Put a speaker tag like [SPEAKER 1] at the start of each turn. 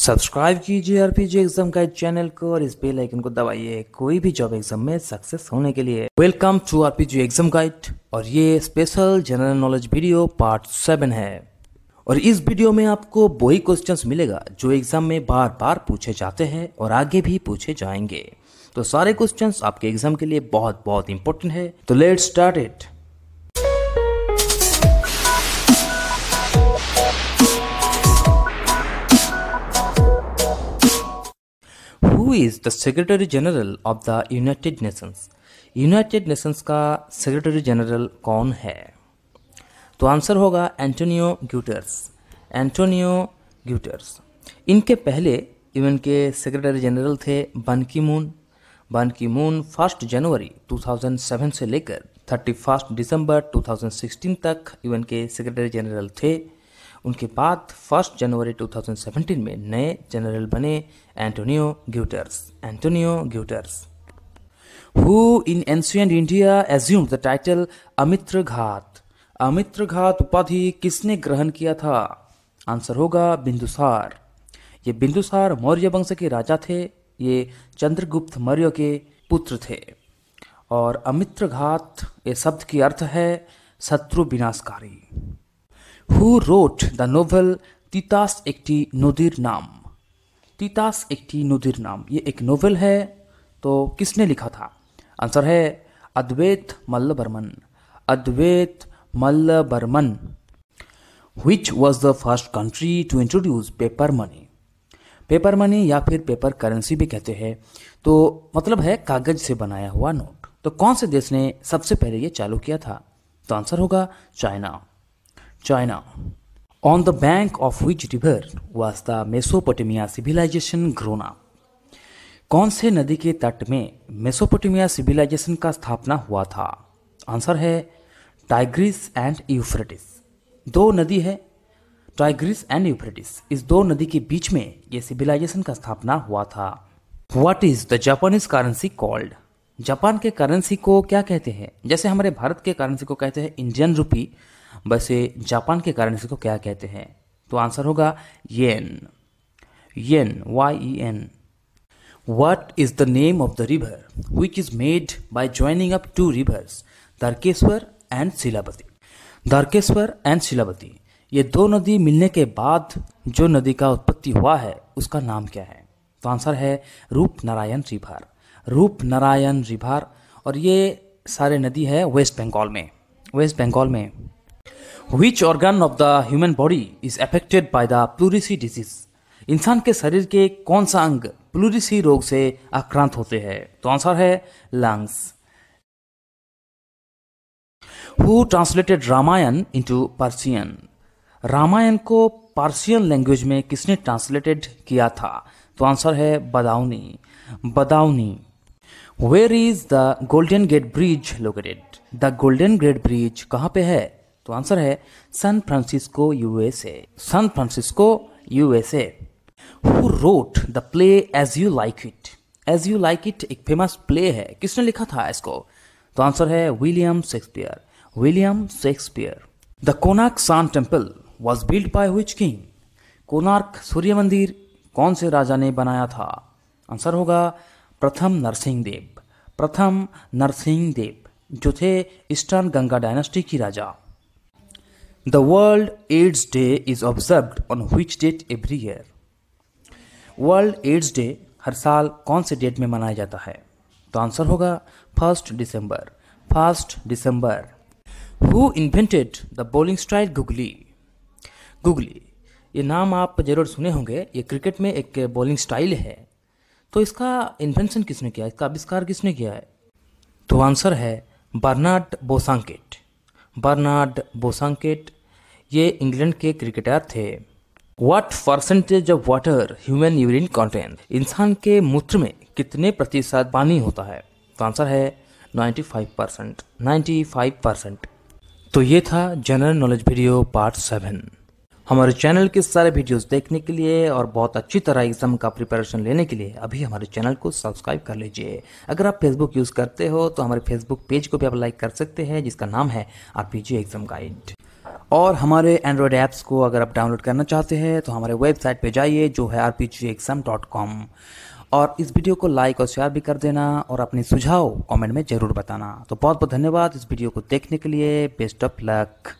[SPEAKER 1] Subscribe कीजिए R P exam का channel को और इस बेल आइकन को दबाइए कोई भी जॉब एग्जाम में सक्सेस होने के लिए welcome to R P exam guide और ये special general knowledge video part seven है और इस वीडियो में आपको वही क्वेश्चंस मिलेगा जो एग्जाम में बार बार पूछे जाते हैं और आगे भी पूछे जाएंगे तो सारे क्वेश्चन आपके एग्जाम के लिए बहुत बहुत इंपॉर्टेंट है तो let start it is the secretary general of the United Nations United Nations का सेक्रेटरी जनरल कौन है तो आंसर होगा एंटोनियो ग्यूटर्स एंटोनियो ग्यूटर्स इनके पहले यूएन के सेक्रेटरी जनरल थे Ban Ki moon Ban Ki moon first जनवरी 2007 से लेकर थर्टी फर्स्ट दिसंबर 2016 तक यूएन के सेक्रेटरी जनरल थे उनके बाद फर्स्ट जनवरी 2017 में नए जनरल बने Antonio Guterres Antonio Guterres who in ancient India assumed the title Amitraghata अमित्र घात उपाधि किसने ग्रहण किया था आंसर होगा बिंदुसार ये बिंदुसार मौर्य वंश के राजा थे ये चंद्रगुप्त मौर्य के पुत्र थे और अमित्र घात ये शब्द की अर्थ है शत्रु विनाशकारी who wrote the novel Titas একটি নদীর নাম তিতাস একটি नदी नाम ये एक नोवेल है तो किसने लिखा था आंसर है Advaita Malla Barman Advaita Malla Barman which was the first country to introduce paper money paper money या फिर पेपर करेंसी भी कहते हैं तो मतलब है कागज से बनाया हुआ नोट तो कौन से देश ने सबसे पहले ये चालू किया था तो आंसर होगा China China, on the bank of which river was the Mesopotamia civilization grown up? कौन से नदी के तट में मेसोपोटामिया सिविलाइजेशन का स्थापना हुआ था आंसर है टाइग्रिस एंड यूफ्रेटिस दो नदी है टाइग्रिस एंड यूफ्रेटिस इस दो नदी के बीच में ये सिविलाइजेशन का स्थापना हुआ था what is the Japanese currency called Japan के करेंसी को क्या कहते हैं जैसे हमारे भारत के करेंसी को कहते हैं इंडियन रूपी बस ये जापान के कारण इसको क्या कहते हैं तो आंसर होगा yen yen Y E N what is the name of the river which is made by joining up two rivers Darkeshwar and Silabati? Darkeshwar and Silabati. ये दो नदी मिलने के बाद जो नदी का उत्पत्ति हुआ है उसका नाम क्या है तो आंसर है रूप नारायण रिभार रूप नारायण रिभार और ये सारे नदी है वेस्ट बंगाल में वेस्ट बंगाल में Which organ of the human body is affected by the pleurisy disease इंसान के शरीर के कौन सा अंग प्लूरिसी रोग से आक्रांत होते हैं तो आंसर है lungs who translated Ramayana into Persian Ramayana को पर्सियन लैंग्वेज में किसने ट्रांसलेटेड किया था तो आंसर है Badauni Badauni where is the Golden Gate Bridge located the Golden Gate Bridge कहाँ पे है तो आंसर है San Francisco USA San Francisco USA who wrote the play as you like it as you like it एक famous play है किसने लिखा था इसको तो आंसर है William Shakespeare William Shakespeare the Konark sun temple was build by which king Konark सूर्य मंदिर कौन से राजा ने बनाया था आंसर होगा प्रथम नरसिंह देव प्रथम नरसिंह देव जो थे ईस्टर्न गंगा डायनेस्टी की राजा The World AIDS Day is observed on which date every year? World AIDS Day हर साल कौन से डेट में मनाया जाता है तो आंसर होगा फर्स्ट दिसंबर फर्स्ट दिसंबर who invented the bowling style googly googly ये नाम आप जरूर सुने होंगे ये क्रिकेट में एक बॉलिंग स्टाइल है तो इसका इन्वेंशन किसने किया इसका आविष्कार किसने किया है तो आंसर है बर्नार्ड बोसांकेट बर्नार्ड बोसांकेट ये इंग्लैंड के क्रिकेटर थे what percentage of water human urine content इंसान के मूत्र में कितने प्रतिशत पानी होता है तो आंसर है 95 परसेंट नाइन्टी फाइव परसेंट तो ये था general knowledge video part seven हमारे चैनल के सारे वीडियोस देखने के लिए और बहुत अच्छी तरह एग्जाम का प्रिपरेशन लेने के लिए अभी हमारे चैनल को सब्सक्राइब कर लीजिए अगर आप फेसबुक यूज़ करते हो तो हमारे फेसबुक पेज को भी आप लाइक कर सकते हैं जिसका नाम है आर एग्जाम गाइड और हमारे एंड्रॉयड ऐप्स को अगर आप डाउनलोड करना चाहते हैं तो हमारे वेबसाइट पर जाइए जो है आर और इस वीडियो को लाइक और शेयर भी कर देना और अपने सुझाव कमेंट में ज़रूर बताना तो बहुत बहुत धन्यवाद इस वीडियो को देखने के लिए बेस्ट ऑफ लक